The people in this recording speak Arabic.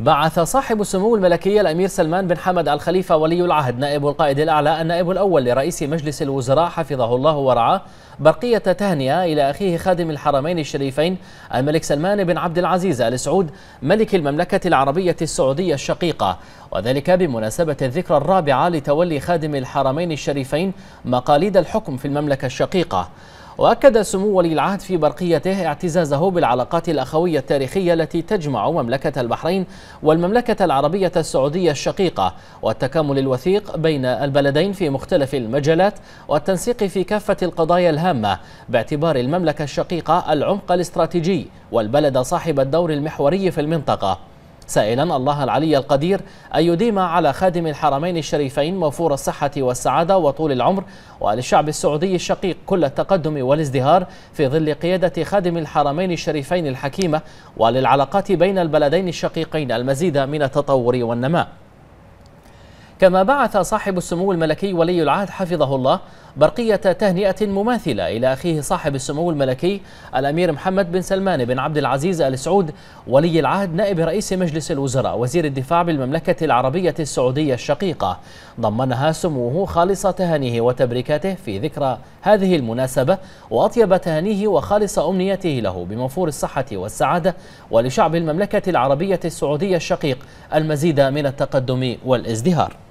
بعث صاحب السمو الملكية الأمير سلمان بن حمد الخليفة ولي العهد نائب القائد الأعلى النائب الأول لرئيس مجلس الوزراء حفظه الله ورعاه برقية تهنئة إلى أخيه خادم الحرمين الشريفين الملك سلمان بن عبد العزيز آل سعود ملك المملكة العربية السعودية الشقيقة وذلك بمناسبة الذكرى الرابعة لتولي خادم الحرمين الشريفين مقاليد الحكم في المملكة الشقيقة وأكد سمو ولي العهد في برقيته اعتزازه بالعلاقات الأخوية التاريخية التي تجمع مملكة البحرين والمملكة العربية السعودية الشقيقة والتكامل الوثيق بين البلدين في مختلف المجالات والتنسيق في كافة القضايا الهامة باعتبار المملكة الشقيقة العمق الاستراتيجي والبلد صاحب الدور المحوري في المنطقة سائلا الله العلي القدير أن يديم على خادم الحرمين الشريفين موفور الصحة والسعادة وطول العمر وللشعب السعودي الشقيق كل التقدم والازدهار في ظل قيادة خادم الحرمين الشريفين الحكيمة وللعلاقات بين البلدين الشقيقين المزيد من التطور والنماء كما بعث صاحب السمو الملكي ولي العهد حفظه الله برقية تهنئة مماثلة إلى أخيه صاحب السمو الملكي الأمير محمد بن سلمان بن عبد العزيز آل سعود ولي العهد نائب رئيس مجلس الوزراء وزير الدفاع بالمملكة العربية السعودية الشقيقة ضمنها سموه خالص تهانيه وتبريكاته في ذكرى هذه المناسبة وأطيب تهانيه وخالص أمنيته له بموفور الصحة والسعادة ولشعب المملكة العربية السعودية الشقيق المزيد من التقدم والازدهار